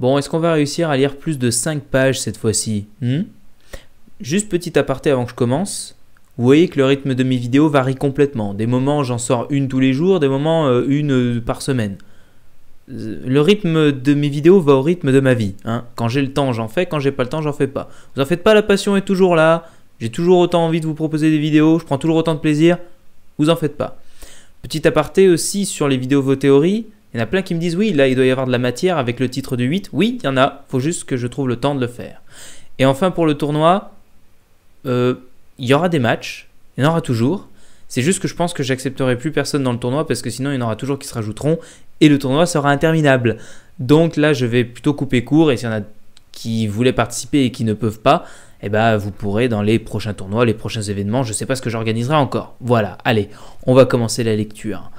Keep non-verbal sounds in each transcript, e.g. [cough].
Bon, est-ce qu'on va réussir à lire plus de 5 pages cette fois-ci hmm? Juste petit aparté avant que je commence. Vous voyez que le rythme de mes vidéos varie complètement. Des moments, j'en sors une tous les jours, des moments, euh, une euh, par semaine. Euh, le rythme de mes vidéos va au rythme de ma vie. Hein. Quand j'ai le temps, j'en fais. Quand j'ai pas le temps, j'en fais pas. Vous en faites pas, la passion est toujours là. J'ai toujours autant envie de vous proposer des vidéos. Je prends toujours autant de plaisir. Vous en faites pas. Petit aparté aussi sur les vidéos vos théories. Il y en a plein qui me disent oui, là il doit y avoir de la matière avec le titre de 8. Oui, il y en a, faut juste que je trouve le temps de le faire. Et enfin pour le tournoi, euh, il y aura des matchs, il y en aura toujours. C'est juste que je pense que j'accepterai plus personne dans le tournoi parce que sinon il y en aura toujours qui se rajouteront et le tournoi sera interminable. Donc là je vais plutôt couper court et s'il y en a qui voulaient participer et qui ne peuvent pas, eh ben, vous pourrez dans les prochains tournois, les prochains événements, je ne sais pas ce que j'organiserai encore. Voilà, allez, on va commencer la lecture.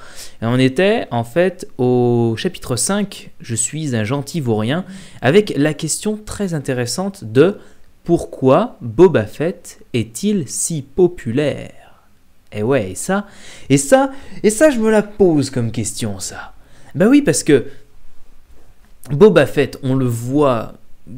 on était en fait au chapitre 5, Je suis un gentil vaurien, avec la question très intéressante de pourquoi Boba Fett est-il si populaire Eh ouais, et ça, et ça, et ça, je me la pose comme question, ça. ben oui, parce que Boba Fett, on le voit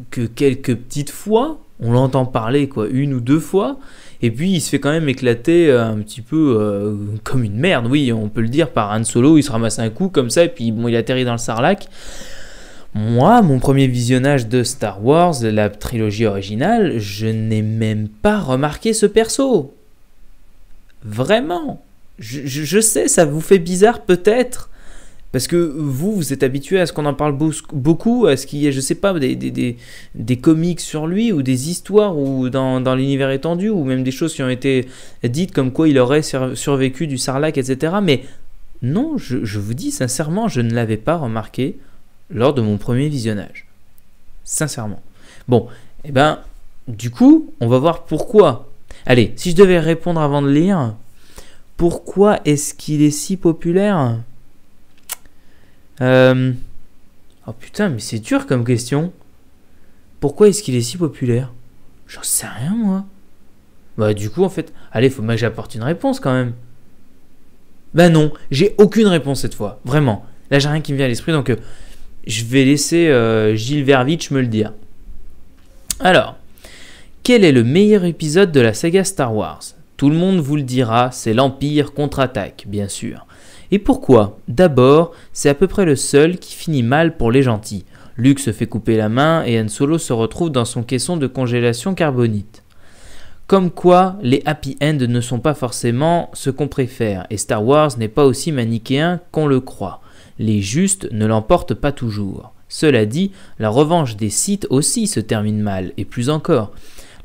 que quelques petites fois, on l'entend parler quoi une ou deux fois et puis il se fait quand même éclater euh, un petit peu euh, comme une merde oui on peut le dire par un Solo il se ramasse un coup comme ça et puis bon il atterrit dans le sarlac moi, mon premier visionnage de Star Wars, la trilogie originale, je n'ai même pas remarqué ce perso. Vraiment. je sais, ça vous fait bizarre peut-être. Parce que vous, vous êtes habitué à ce qu'on en parle beaucoup, à ce qu'il y ait, je sais pas, des, des, comics sur lui, ou des histoires, ou dans, l'univers étendu, ou même des choses qui ont été dites comme quoi il aurait survécu du sarlac, etc. Mais non, je, vous dis sincèrement, je ne l'avais pas remarqué lors de mon premier visionnage. Sincèrement. Bon, eh ben, du coup, on va voir pourquoi. Allez, si je devais répondre avant de lire, pourquoi est-ce qu'il est si populaire euh... Oh putain, mais c'est dur comme question. Pourquoi est-ce qu'il est si populaire J'en sais rien, moi. Bah, du coup, en fait, allez, faut que j'apporte une réponse quand même. Bah, non, j'ai aucune réponse cette fois, vraiment. Là, j'ai rien qui me vient à l'esprit, donc euh, je vais laisser euh, Gilles Vervitch me le dire. Alors, quel est le meilleur épisode de la saga Star Wars tout le monde vous le dira, c'est l'Empire contre-attaque, bien sûr. Et pourquoi D'abord, c'est à peu près le seul qui finit mal pour les gentils. Luke se fait couper la main et Han Solo se retrouve dans son caisson de congélation carbonite. Comme quoi, les happy End ne sont pas forcément ce qu'on préfère, et Star Wars n'est pas aussi manichéen qu'on le croit. Les justes ne l'emportent pas toujours. Cela dit, la revanche des Sith aussi se termine mal, et plus encore.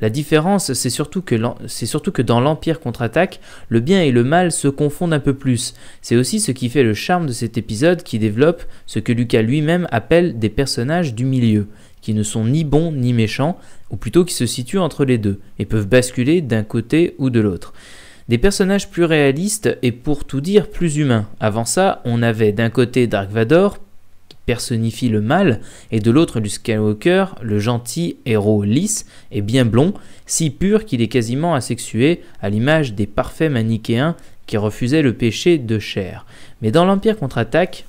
La différence, c'est surtout, surtout, que dans l'Empire contre-attaque, le bien et le mal se confondent un peu plus. C'est aussi ce qui fait le charme de cet épisode qui développe ce que Lucas lui-même appelle des personnages du milieu, qui ne sont ni bons ni méchants, ou plutôt qui se situent entre les deux, et peuvent basculer d'un côté ou de l'autre des personnages plus réalistes et pour tout dire plus humains. Avant ça, on avait d'un côté Dark Vador, personnifie le mal, et de l'autre du Skywalker, le gentil héros lisse et bien blond, si pur qu'il est quasiment asexué à l'image des parfaits manichéens qui refusaient le péché de chair. Mais dans l'Empire contre-attaque,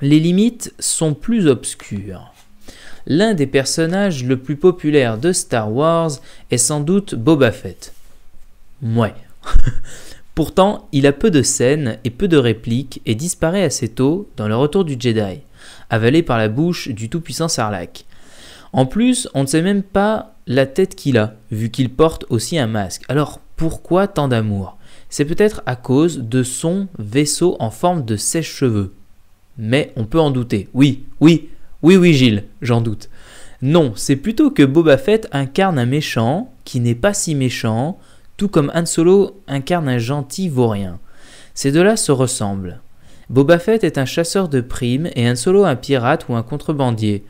les limites sont plus obscures. L'un des personnages le plus populaire de Star Wars est sans doute Boba Fett. Ouais. [laughs] Pourtant, il a peu de scènes et peu de répliques et disparaît assez tôt dans le retour du Jedi avalé par la bouche du tout-puissant Sarlac. En plus, on ne sait même pas la tête qu'il a, vu qu'il porte aussi un masque. Alors pourquoi tant d'amour C'est peut-être à cause de son vaisseau en forme de sèche-cheveux. Mais on peut en douter. Oui, oui, oui, oui, Gilles, j'en doute. Non, c'est plutôt que Boba Fett incarne un méchant qui n'est pas si méchant, tout comme Han Solo incarne un gentil vaurien. Ces deux-là se ressemblent. Boba Fett est un chasseur de primes et un Solo un pirate ou un contrebandier.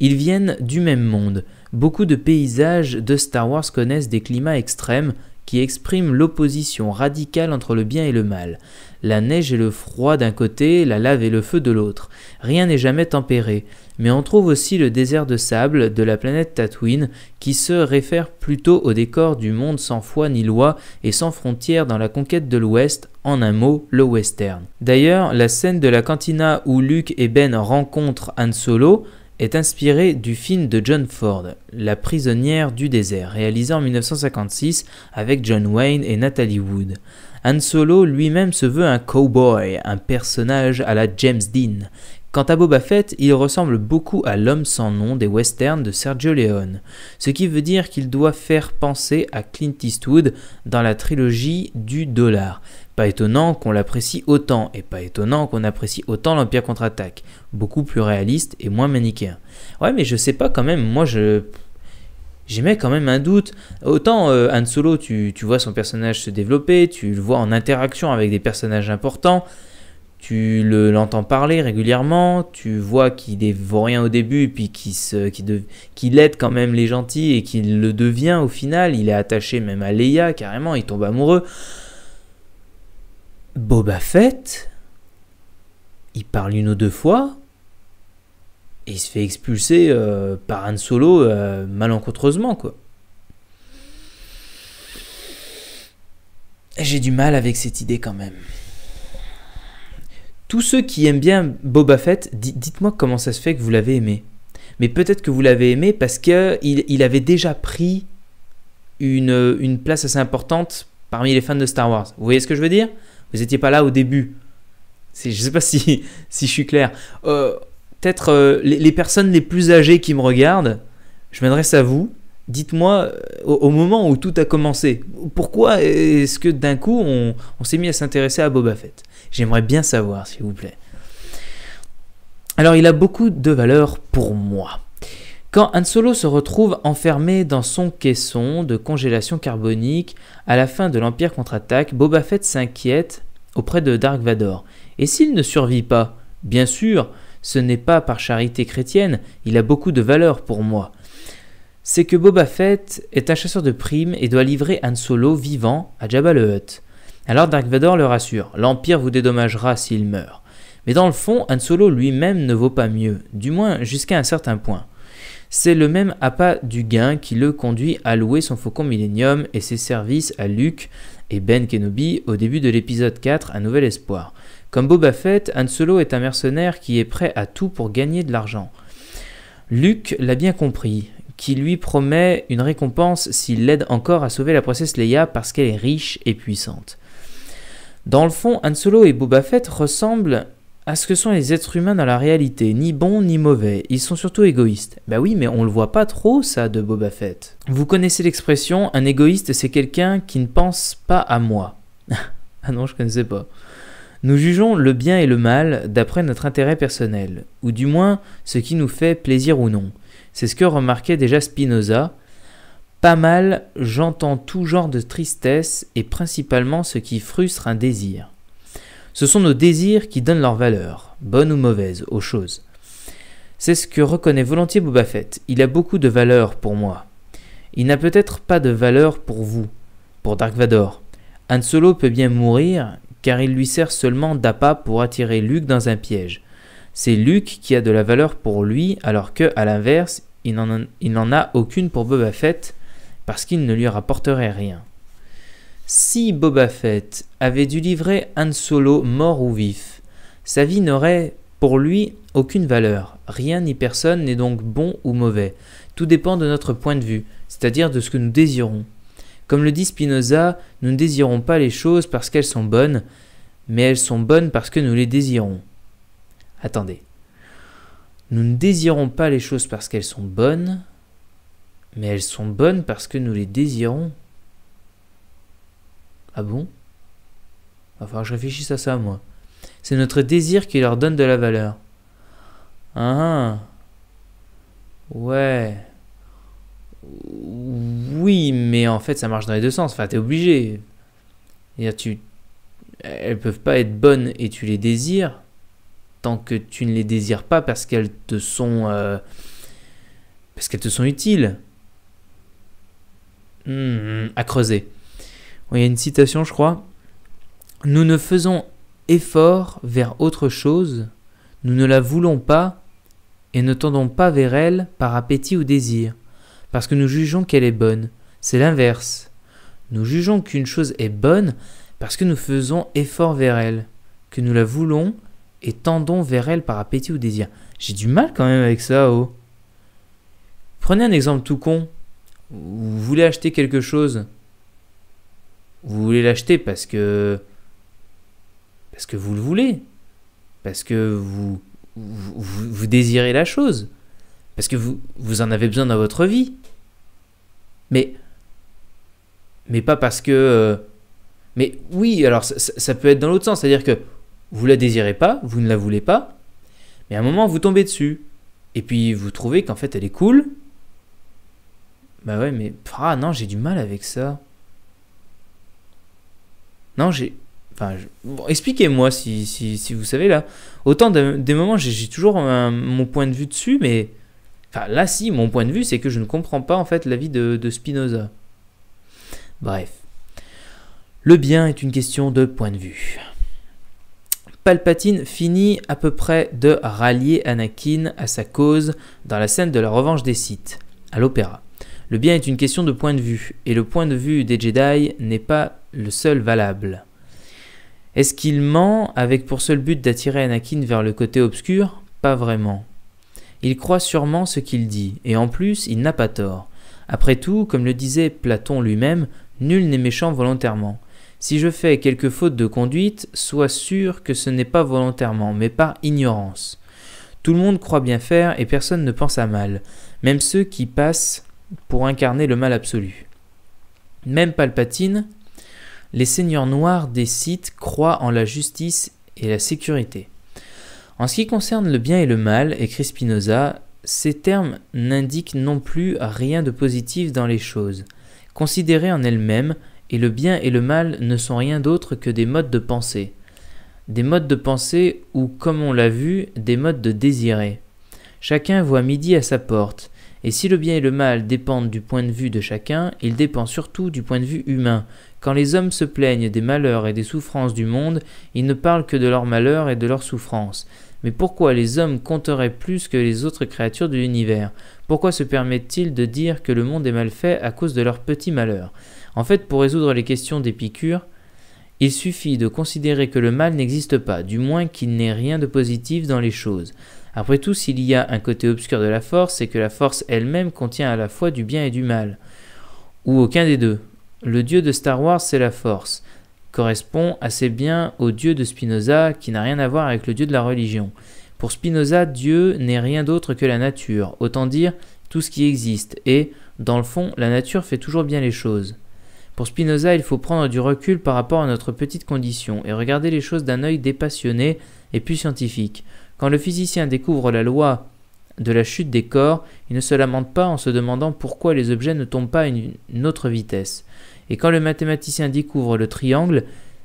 Ils viennent du même monde. Beaucoup de paysages de Star Wars connaissent des climats extrêmes qui expriment l'opposition radicale entre le bien et le mal. La neige et le froid d'un côté, la lave et le feu de l'autre. Rien n'est jamais tempéré mais on trouve aussi le désert de sable de la planète Tatooine qui se réfère plutôt au décor du monde sans foi ni loi et sans frontières dans la conquête de l'Ouest, en un mot, le western. D'ailleurs, la scène de la cantina où Luke et Ben rencontrent Han Solo est inspirée du film de John Ford, La prisonnière du désert, réalisé en 1956 avec John Wayne et Natalie Wood. Han Solo lui-même se veut un cowboy, un personnage à la James Dean, Quant à Boba Fett, il ressemble beaucoup à l'homme sans nom des westerns de Sergio Leone, ce qui veut dire qu'il doit faire penser à Clint Eastwood dans la trilogie du dollar. Pas étonnant qu'on l'apprécie autant, et pas étonnant qu'on apprécie autant l'Empire contre-attaque, beaucoup plus réaliste et moins manichéen. Ouais, mais je sais pas quand même, moi je même quand même un doute. Autant un euh, Han Solo, tu, tu, vois son personnage se développer, tu le vois en interaction avec des personnages importants, tu l'entends parler régulièrement, tu vois qu'il est rien au début, puis qu'il aide quand même les gentils et qu'il le devient au final. Il est attaché même à Leia carrément, il tombe amoureux. Boba Fett, il parle une ou deux fois, et il se fait expulser euh, par Han Solo euh, malencontreusement, quoi. J'ai du mal avec cette idée quand même. Tous ceux qui aiment bien Boba Fett, dites-moi comment ça se fait que vous l'avez aimé. Mais peut-être que vous l'avez aimé parce qu'il il avait déjà pris une, place assez importante parmi les fans de Star Wars. Vous voyez ce que je veux dire Vous n'étiez pas là au début. Je ne sais pas [laughs] si, si je suis clair. Euh, peut-être euh, les, personnes les plus âgées qui me regardent, je m'adresse à vous dites-moi, euh, au, moment où tout a commencé, pourquoi est-ce que d'un coup on, on s'est mis à s'intéresser à Boba Fett J'aimerais bien savoir, s'il vous plaît. Alors, il a beaucoup de valeur pour moi. Quand Han Solo se retrouve enfermé dans son caisson de congélation carbonique à la fin de l'Empire contre-attaque, Boba Fett s'inquiète auprès de Dark Vador. Et s'il ne survit pas Bien sûr, ce n'est pas par charité chrétienne, il a beaucoup de valeur pour moi c'est que Boba Fett est un chasseur de primes et doit livrer Han Solo vivant à Jabba le Hutt. Alors Dark Vador le rassure, l'Empire vous dédommagera s'il meurt. Mais dans le fond, Han Solo lui-même ne vaut pas mieux, du moins jusqu'à un certain point. C'est le même appât du gain qui le conduit à louer son faucon Millennium et ses services à Luke et Ben Kenobi au début de l'épisode 4 Un Nouvel Espoir. Comme Boba Fett, Han Solo est un mercenaire qui est prêt à tout pour gagner de l'argent. Luke l'a bien compris, qui lui promet une récompense s'il l'aide encore à sauver la princesse Leia parce qu'elle est riche et puissante. Dans le fond, Han Solo et Boba Fett ressemblent à ce que sont les êtres humains dans la réalité, ni bons ni mauvais, ils sont surtout égoïstes. Bah oui, mais on le voit pas trop ça de Boba Fett. Vous connaissez l'expression un égoïste c'est quelqu'un qui ne pense pas à moi. [laughs] ah non, je connaissais pas. Nous jugeons le bien et le mal d'après notre intérêt personnel, ou du moins ce qui nous fait plaisir ou non. C'est ce que remarquait déjà Spinoza. Pas mal, j'entends tout genre de tristesse et principalement ce qui frustre un désir. Ce sont nos désirs qui donnent leur valeur, bonne ou mauvaise, aux choses. C'est ce que reconnaît volontiers Boba Fett. Il a beaucoup de valeur pour moi. Il n'a peut-être pas de valeur pour vous, pour Dark Vador. Han Solo peut bien mourir, car il lui sert seulement d'appât pour attirer Luke dans un piège. C'est Luke qui a de la valeur pour lui, alors que, à l'inverse, il n'en a aucune pour Boba Fett parce qu'il ne lui rapporterait rien. Si Boba Fett avait dû livrer un Solo mort ou vif, sa vie n'aurait pour lui aucune valeur. Rien ni personne n'est donc bon ou mauvais. Tout dépend de notre point de vue, c'est-à-dire de ce que nous désirons. Comme le dit Spinoza, nous ne désirons pas les choses parce qu'elles sont bonnes, mais elles sont bonnes parce que nous les désirons. Attendez, nous ne désirons pas les choses parce qu'elles sont bonnes, mais elles sont bonnes parce que nous les désirons. Ah bon Enfin, je réfléchisse à ça, moi. C'est notre désir qui leur donne de la valeur. Ah Ouais. Oui, mais en fait, ça marche dans les deux sens. Enfin, t'es obligé. -dire, tu... Elles peuvent pas être bonnes et tu les désires tant que tu ne les désires pas parce qu'elles te sont euh, parce qu'elles te sont utiles. Hmm, à creuser. Il y a une citation, je crois. Nous ne faisons effort vers autre chose, nous ne la voulons pas et ne tendons pas vers elle par appétit ou désir, parce que nous jugeons qu'elle est bonne. C'est l'inverse. Nous jugeons qu'une chose est bonne parce que nous faisons effort vers elle, que nous la voulons et tendons vers elle par appétit ou désir. J'ai du mal quand même avec ça, oh. Prenez un exemple tout con. Vous voulez acheter quelque chose. Vous voulez l'acheter parce que. Parce que vous le voulez. Parce que vous. Vous, désirez la chose. Parce que vous, vous en avez besoin dans votre vie. Mais. Mais pas parce que. Euh, mais oui, alors ça peut être dans l'autre sens. C'est-à-dire que vous la désirez pas, vous ne la voulez pas, mais à un moment vous tombez dessus. Et puis vous trouvez qu'en fait elle est cool. Bah ouais, mais ah non, j'ai du mal avec ça. Non, j'ai. Enfin, expliquez-moi si, si, vous savez là. Autant des moments, j'ai toujours mon point de vue dessus, mais. Enfin, là, si, mon point de vue, c'est que je ne comprends pas en fait l'avis de, de Spinoza. Bref. Le bien est une question de point de vue. Palpatine finit à peu près de rallier Anakin à sa cause dans la scène de la revanche des Sith, à l'opéra. Le bien est une question de point de vue, et le point de vue des Jedi n'est pas le seul valable. Est-ce qu'il ment avec pour seul but d'attirer Anakin vers le côté obscur Pas vraiment. Il croit sûrement ce qu'il dit, et en plus, il n'a pas tort. Après tout, comme le disait Platon lui-même, nul n'est méchant volontairement. Si je fais quelque faute de conduite, sois sûr que ce n'est pas volontairement, mais par ignorance. Tout le monde croit bien faire et personne ne pense à mal, même ceux qui passent pour incarner le mal absolu. Même Palpatine, les seigneurs noirs des sites, croient en la justice et la sécurité. En ce qui concerne le bien et le mal, écrit Spinoza, ces termes n'indiquent non plus rien de positif dans les choses, considérées en elles-mêmes, et le bien et le mal ne sont rien d'autre que des modes de pensée. Des modes de pensée ou, comme on l'a vu, des modes de désirer. Chacun voit midi à sa porte, et si le bien et le mal dépendent du point de vue de chacun, il dépend surtout du point de vue humain. Quand les hommes se plaignent des malheurs et des souffrances du monde, ils ne parlent que de leurs malheurs et de leurs souffrances. Mais pourquoi les hommes compteraient plus que les autres créatures de l'univers Pourquoi se permettent-ils de dire que le monde est mal fait à cause de leurs petits malheurs en fait, pour résoudre les questions d'Épicure, il suffit de considérer que le mal n'existe pas, du moins qu'il n'est rien de positif dans les choses. Après tout, s'il y a un côté obscur de la force, c'est que la force elle-même contient à la fois du bien et du mal, ou aucun des deux. Le dieu de Star Wars, c'est la force, correspond assez bien au dieu de Spinoza, qui n'a rien à voir avec le dieu de la religion. Pour Spinoza, Dieu n'est rien d'autre que la nature, autant dire tout ce qui existe, et, dans le fond, la nature fait toujours bien les choses. Pour Spinoza, il faut prendre du recul par rapport à notre petite condition et regarder les choses d'un œil dépassionné et plus scientifique. Quand le physicien découvre la loi de la chute des corps, il ne se lamente pas en se demandant pourquoi les objets ne tombent pas à une autre vitesse. Et quand le mathématicien découvre le triangle,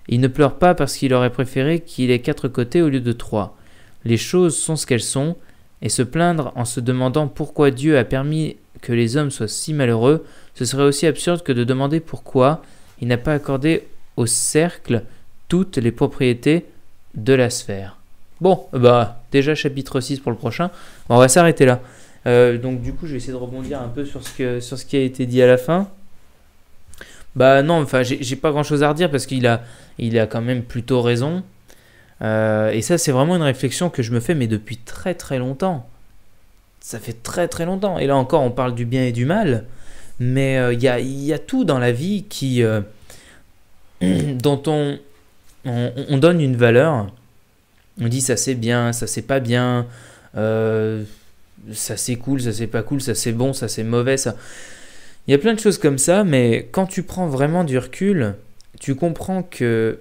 il ne pleure pas parce qu'il aurait préféré qu'il ait quatre côtés au lieu de trois. Les choses sont ce qu'elles sont, et se plaindre en se demandant pourquoi Dieu a permis que les hommes soient si malheureux, ce serait aussi absurde que de demander pourquoi il n'a pas accordé au cercle toutes les propriétés de la sphère. Bon, euh, bah déjà chapitre 6 pour le prochain, on va s'arrêter là. Euh, donc du coup je vais essayer de rebondir un peu sur ce, que, sur ce qui a été dit à la fin. Bah non, enfin j'ai pas grand chose à redire parce qu'il a, il a quand même plutôt raison. Euh, et ça c'est vraiment une réflexion que je me fais mais depuis très très longtemps ça fait très très longtemps. Et là encore, on parle du bien et du mal, mais euh, il y, a, tout dans la vie qui, euh, [clears throat] dont on, donne une valeur. On dit ça c'est bien, ça c'est pas bien, euh, ça c'est cool, ça c'est pas cool, ça c'est bon, ça c'est mauvais, Il y a plein de choses comme ça, mais quand tu prends vraiment du recul, tu comprends que.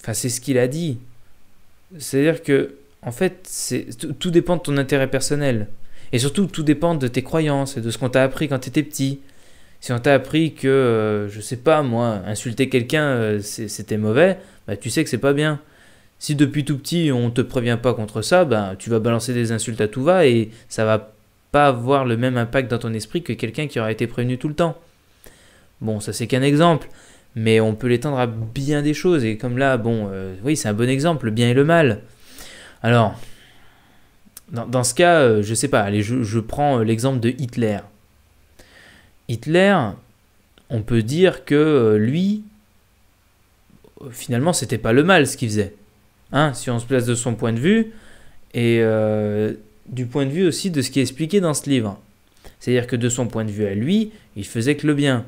Enfin, c'est ce qu'il a dit. C'est-à-dire que, en fait, tout dépend de ton intérêt personnel. Et surtout, tout dépend de tes croyances et de ce qu'on t'a appris quand tu étais petit. Si on t'a appris que, euh, je sais pas moi, insulter quelqu'un euh, c'était mauvais, bah tu sais que c'est pas bien. Si depuis tout petit on te prévient pas contre ça, ben tu vas balancer des insultes à tout va et ça va pas avoir le même impact dans ton esprit que quelqu'un qui aura été prévenu tout le temps. Bon, ça c'est qu'un exemple, mais on peut l'étendre à bien des choses et comme là, bon, euh, oui, c'est un bon exemple, le bien et le mal. Alors, dans, ce cas, euh, je ne sais pas, allez, je, prends euh, l'exemple de Hitler. Hitler, on peut dire que euh, lui, finalement, c'était pas le mal ce qu'il faisait. Hein, si on se place de son point de vue, et du point de vue aussi de ce qui est expliqué dans ce livre. C'est-à-dire que de son point de vue à lui, il faisait que le bien.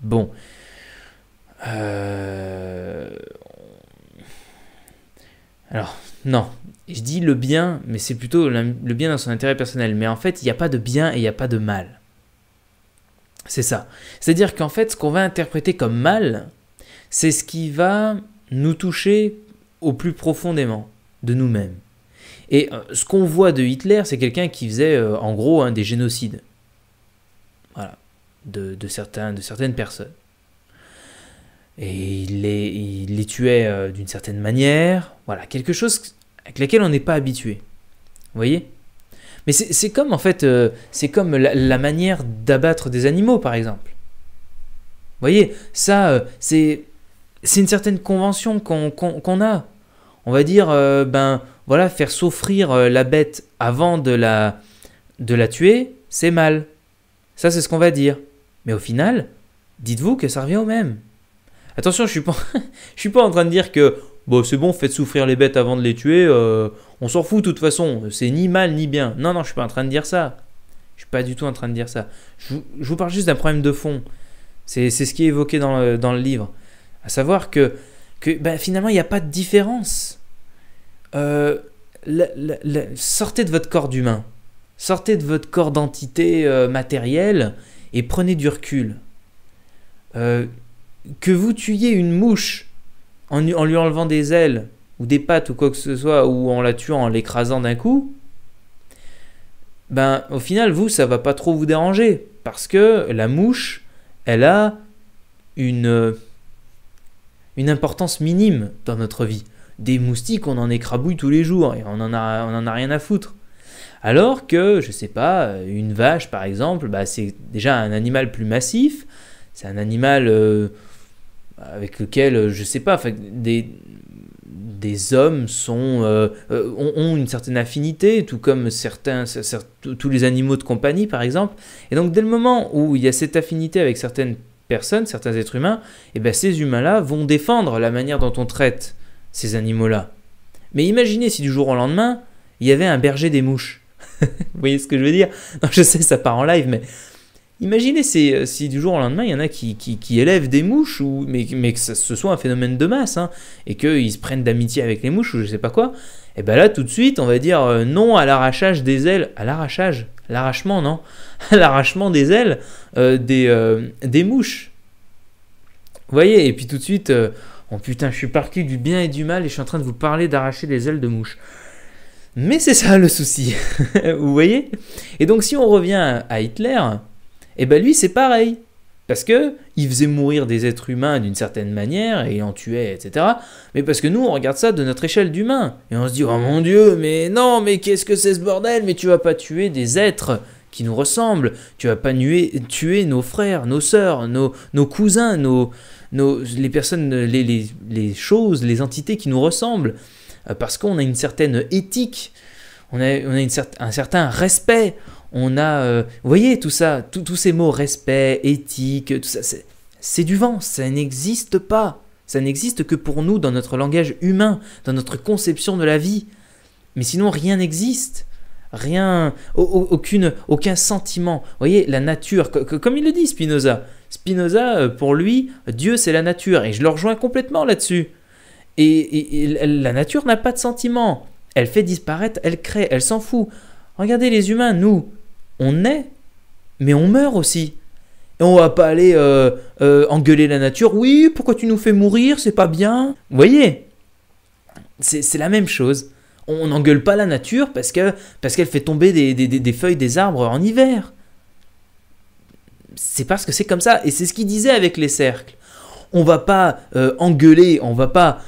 Bon. Alors, non, je dis le bien, mais c'est plutôt le bien dans son intérêt personnel. Mais en fait, il n'y a pas de bien et il n'y a pas de mal. C'est ça. C'est-à-dire qu'en fait, ce qu'on va interpréter comme mal, c'est ce qui va nous toucher au plus profondément de nous-mêmes. Et euh, ce qu'on voit de Hitler, c'est quelqu'un qui faisait euh, en gros hein, des génocides. Voilà. De, de certaines personnes. Et il les, tuait euh, d'une certaine manière. Voilà. Quelque chose avec laquelle on n'est pas habitué. voyez Mais c'est comme en fait, euh, c'est comme la, manière d'abattre des animaux par exemple. voyez, ça, euh, c'est c'est une certaine convention qu'on a. On va dire, euh, ben voilà, faire souffrir la bête avant de la, de la tuer, c'est mal. Ça, c'est ce qu'on va dire. Mais au final, dites-vous que ça revient au même. Attention, je suis, pas, [laughs] je suis pas en train de dire que bon, c'est bon, faites souffrir les bêtes avant de les tuer, euh, on s'en fout de toute façon, c'est ni mal ni bien. Non, non, je suis pas en train de dire ça. Je suis pas du tout en train de dire ça. Je, vous parle juste d'un problème de fond. C'est ce qui est évoqué dans le, dans le livre. À savoir que, que ben, finalement, il n'y a pas de différence. Euh, sortez de votre corps d'humain. Sortez de votre corps d'entité euh, matérielle et prenez du recul. que vous tuiez une mouche en, lui enlevant des ailes ou des pattes ou quoi que ce soit, ou en la tuant, en l'écrasant d'un coup, ben au final, vous, ça va pas trop vous déranger. Parce que la mouche, elle a une, euh, une importance minime dans notre vie. Des moustiques, on en écrabouille tous les jours et on n'en a, a rien à foutre. Alors que, je sais pas, une vache par exemple, bah, c'est déjà un animal plus massif, c'est un animal euh, avec lequel, euh, je sais pas, des, des hommes sont, euh, euh, ont, une certaine affinité, tout comme certains, tous les animaux de compagnie, par exemple. Et donc, dès le moment où il y a cette affinité avec certaines personnes, certains êtres humains, et eh ben, ces humains-là vont défendre la manière dont on traite ces animaux-là. Mais imaginez si du jour au lendemain, il y avait un berger des mouches. [laughs] Vous voyez ce que je veux dire Je sais, ça part en live, mais Imaginez euh, si, du jour au lendemain, il y en a qui, qui, élèvent des mouches, ou, mais, que ce soit un phénomène de masse, hein, et qu'ils se prennent d'amitié avec les mouches, ou je sais pas quoi. Et eh bien là, tout de suite, on va dire euh, non à l'arrachage des ailes. À l'arrachage L'arrachement, non [laughs] À l'arrachement des ailes euh, des, des mouches. Vous voyez Et puis tout de suite, oh putain, je suis parti du bien et du mal, et je suis en train de vous parler d'arracher des ailes de mouches. Mais c'est ça le souci, [laughs] vous voyez Et donc si on revient à Hitler, et eh ben lui, c'est pareil. Parce que il faisait mourir des êtres humains d'une certaine manière et il en tuait, etc. Mais parce que nous, on regarde ça de notre échelle d'humain. Et on se dit, oh mon dieu, mais non, mais qu'est-ce que c'est ce bordel Mais tu vas pas tuer des êtres qui nous ressemblent. Tu vas pas nuer, tuer nos frères, nos sœurs, nos, nos cousins, nos, nos, les personnes, les, les, les, choses, les entités qui nous ressemblent. Euh, parce qu'on a une certaine éthique, on a, on a une un certain respect, on a, euh, vous voyez tout ça, tous ces mots, respect, éthique, tout ça, c'est du vent, ça n'existe pas. Ça n'existe que pour nous dans notre langage humain, dans notre conception de la vie. Mais sinon, rien n'existe. Rien, aucune, aucun sentiment. Vous voyez, la nature, comme il le dit Spinoza. Spinoza, euh, pour lui, Dieu c'est la nature. Et je le rejoins complètement là-dessus. Et, et la nature n'a pas de sentiment. Elle fait disparaître, elle crée, elle s'en fout. Regardez les humains, nous, on naît, mais on meurt aussi. Et on va pas aller euh, euh, engueuler la nature. Oui, pourquoi tu nous fais mourir C'est pas bien. Vous voyez C'est la même chose. On n'engueule pas la nature parce qu'elle fait tomber des, feuilles des arbres en hiver. C'est parce que c'est comme ça. Et c'est ce qu'il disait avec les cercles. On va pas euh, engueuler, on va pas.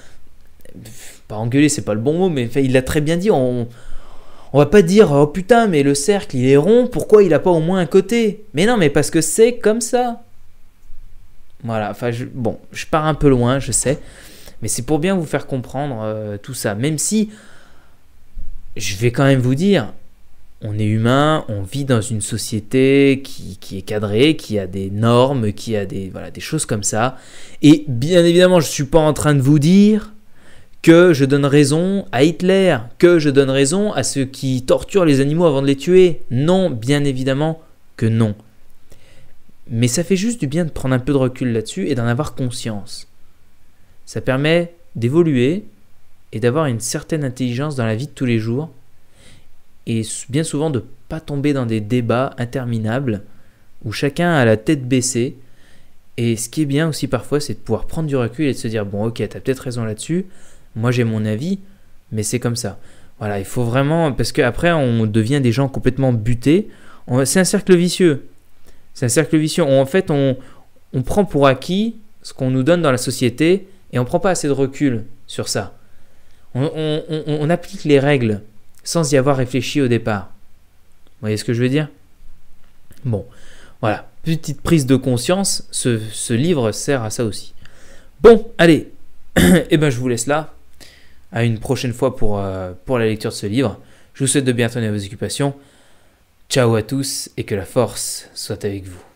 Pas engueuler, c'est pas le bon mot, mais il l'a très bien dit. On, on va pas dire oh putain mais le cercle il est rond, pourquoi il a pas au moins un côté Mais non mais parce que c'est comme ça. Voilà, enfin bon, je pars un peu loin, je sais, mais c'est pour bien vous faire comprendre euh, tout ça. Même si je vais quand même vous dire, on est humain, on vit dans une société qui, qui, est cadrée, qui a des normes, qui a des, voilà, des choses comme ça. Et bien évidemment, je ne suis pas en train de vous dire que je donne raison à Hitler, que je donne raison à ceux qui torturent les animaux avant de les tuer. Non, bien évidemment que non. Mais ça fait juste du bien de prendre un peu de recul là-dessus et d'en avoir conscience. Ça permet d'évoluer et d'avoir une certaine intelligence dans la vie de tous les jours et bien souvent de pas tomber dans des débats interminables où chacun a la tête baissée. Et ce qui est bien aussi parfois, c'est de pouvoir prendre du recul et de se dire bon ok, as peut-être raison là-dessus, moi, j'ai mon avis, mais c'est comme ça. Voilà, il faut vraiment. Parce qu'après, on devient des gens complètement butés. C'est un cercle vicieux. C'est un cercle vicieux. en fait, on, prend pour acquis ce qu'on nous donne dans la société et on ne prend pas assez de recul sur ça. On, applique les règles sans y avoir réfléchi au départ. Vous voyez ce que je veux dire Bon, voilà. Petite prise de conscience, ce, livre sert à ça aussi. Bon, allez, et [coughs] eh ben je vous laisse là à une prochaine fois pour, euh, pour la lecture de ce livre. Je vous souhaite de bien à vos occupations. Ciao à tous et que la force soit avec vous.